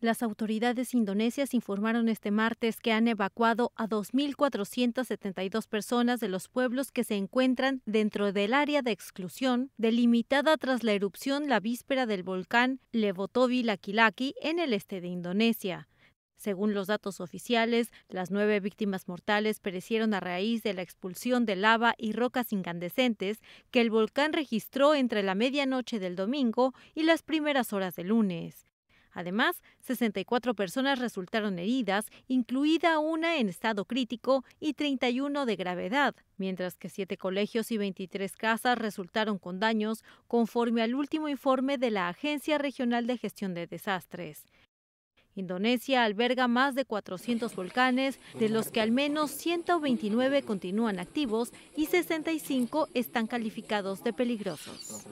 Las autoridades indonesias informaron este martes que han evacuado a 2.472 personas de los pueblos que se encuentran dentro del área de exclusión delimitada tras la erupción la víspera del volcán Levotovi Lakilaki en el este de Indonesia. Según los datos oficiales, las nueve víctimas mortales perecieron a raíz de la expulsión de lava y rocas incandescentes que el volcán registró entre la medianoche del domingo y las primeras horas del lunes. Además, 64 personas resultaron heridas, incluida una en estado crítico y 31 de gravedad, mientras que siete colegios y 23 casas resultaron con daños, conforme al último informe de la Agencia Regional de Gestión de Desastres. Indonesia alberga más de 400 volcanes, de los que al menos 129 continúan activos y 65 están calificados de peligrosos.